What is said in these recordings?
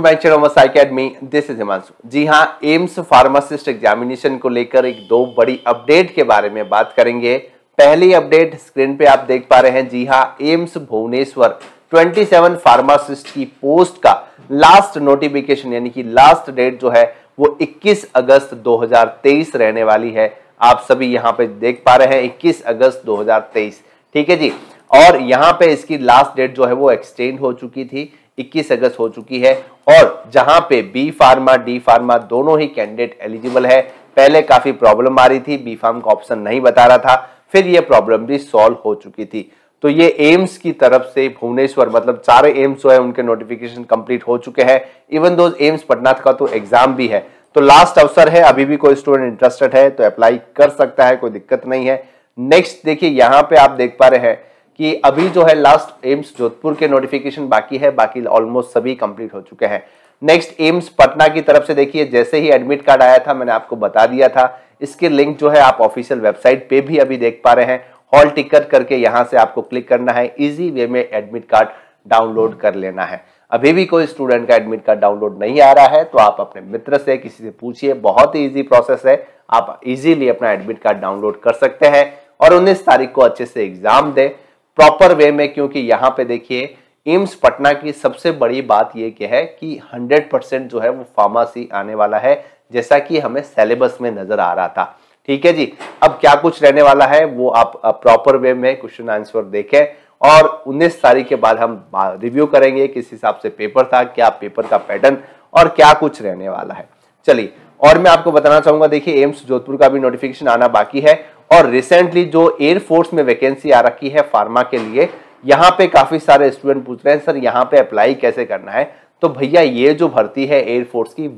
this is Himanshu ji AIIMS pharmacist examination को लेकर एक दो बड़ी अपडेट के बारे में बात करेंगे पहली अपडेट स्क्रीन पे आप देख पा रहे हैं जी एम्स हाँ, भुवनेश्वर 27 फार्मासिस्ट की पोस्ट का लास्ट नोटिफिकेशन यानी कि लास्ट डेट जो है वो 21 अगस्त 2023 रहने वाली है आप सभी यहाँ पे देख पा रहे हैं 21 अगस्त 2023 ठीक है जी और यहाँ पे इसकी लास्ट डेट जो है वो एक्सटेंड हो चुकी थी 21 अगस्त हो चुकी है और जहां पे बी फार्मा डी फार्मा दोनों ही कैंडिडेट एलिजिबल है पहले काफी प्रॉब्लम आ रही थी बी फार्म का ऑप्शन नहीं बता रहा था फिर ये प्रॉब्लम भी सॉल्व हो चुकी थी तो ये एम्स की तरफ से भुवनेश्वर मतलब सारे एम्स जो है उनके नोटिफिकेशन कंप्लीट हो चुके हैं इवन दो एम्स पटना का तो एग्जाम भी है तो लास्ट अवसर है अभी भी कोई स्टूडेंट इंटरेस्टेड है तो अप्लाई कर सकता है कोई दिक्कत नहीं है नेक्स्ट देखिए यहाँ पे आप देख पा रहे हैं कि अभी जो है लास्ट एम्स जोधपुर के नोटिफिकेशन बाकी है बाकी ऑलमोस्ट सभी कंप्लीट हो चुके हैं नेक्स्ट एम्स पटना की तरफ से देखिए जैसे ही एडमिट कार्ड आया था मैंने आपको बता दिया था इसके लिंक जो है आप ऑफिशियल वेबसाइट पे भी अभी देख पा रहे हैं हॉल टिकट करके यहाँ से आपको क्लिक करना है इजी वे में एडमिट कार्ड डाउनलोड कर लेना है अभी भी कोई स्टूडेंट का एडमिट कार्ड डाउनलोड नहीं आ रहा है तो आप अपने मित्र से किसी से पूछिए बहुत ही ईजी प्रोसेस है आप इजीली अपना एडमिट कार्ड डाउनलोड कर सकते हैं और 19 तारीख को अच्छे से एग्जाम दें प्रॉपर वे में क्योंकि यहाँ पे देखिए एम्स पटना की सबसे बड़ी बात यह क्या है कि 100 परसेंट जो है वो फार्मासी आने वाला है जैसा कि हमें सेलेबस में नजर आ रहा था ठीक है जी अब क्या कुछ रहने वाला है वो आप प्रॉपर वे में क्वेश्चन आंसर देखें और 19 तारीख के बाद हम रिव्यू करेंगे किस हिसाब से पेपर था क्या पेपर का पैटर्न और क्या कुछ रहने वाला है चलिए और मैं आपको बताना चाहूंगा देखिए एम्स जोधपुर का भी नोटिफिकेशन आना बाकी है और रिसेंटली जो एयरफोर्स में वैकेंसी आ रखी है फार्मा के लिए यहाँ पे काफी सारे स्टूडेंट पूछ रहे हैं सर यहाँ पे अप्लाई कैसे करना है तो भैया ये जो भर्ती है एयरफोर्स की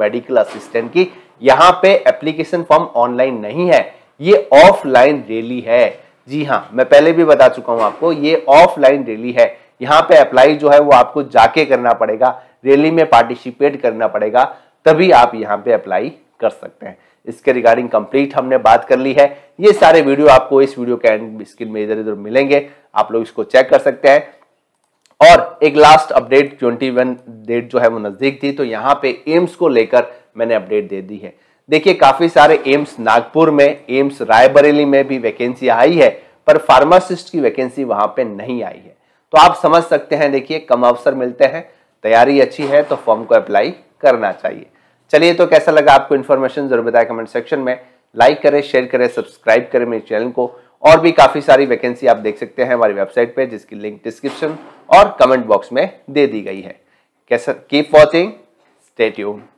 मेडिकल असिस्टेंट की यहाँ पे एप्लीकेशन फॉर्म ऑनलाइन नहीं है ये ऑफलाइन रैली है जी हाँ मैं पहले भी बता चुका हूँ आपको ये ऑफलाइन रैली है यहाँ पे अप्लाई जो है वो आपको जाके करना पड़ेगा रैली में पार्टिसिपेट करना पड़ेगा तभी आप यहाँ पे अप्लाई कर सकते हैं इसके रिगार्डिंग कंप्लीट हमने बात कर ली है ये सारे वीडियो आपको इस वीडियो के एंड स्क्रीन में इधर इधर मिलेंगे आप लोग इसको चेक कर सकते हैं और एक लास्ट अपडेट वन डेट जो है वो नज़दीक थी तो यहाँ पे एम्स को लेकर मैंने अपडेट दे दी है देखिए काफ़ी सारे एम्स नागपुर में एम्स रायबरेली में भी वैकेंसी आई है पर फार्मासिस्ट की वैकेंसी वहां पे नहीं आई है तो आप समझ सकते हैं देखिए कम अवसर मिलते हैं तैयारी अच्छी है तो फॉर्म को अप्लाई करना चाहिए चलिए तो कैसा लगा आपको इन्फॉर्मेशन जरूर बताएं कमेंट सेक्शन में लाइक करें शेयर करें सब्सक्राइब करें मेरे चैनल को और भी काफ़ी सारी वैकेंसी आप देख सकते हैं हमारी वेबसाइट पे जिसकी लिंक डिस्क्रिप्शन और कमेंट बॉक्स में दे दी गई है कैसा कीप वॉचिंग स्टेट्यूम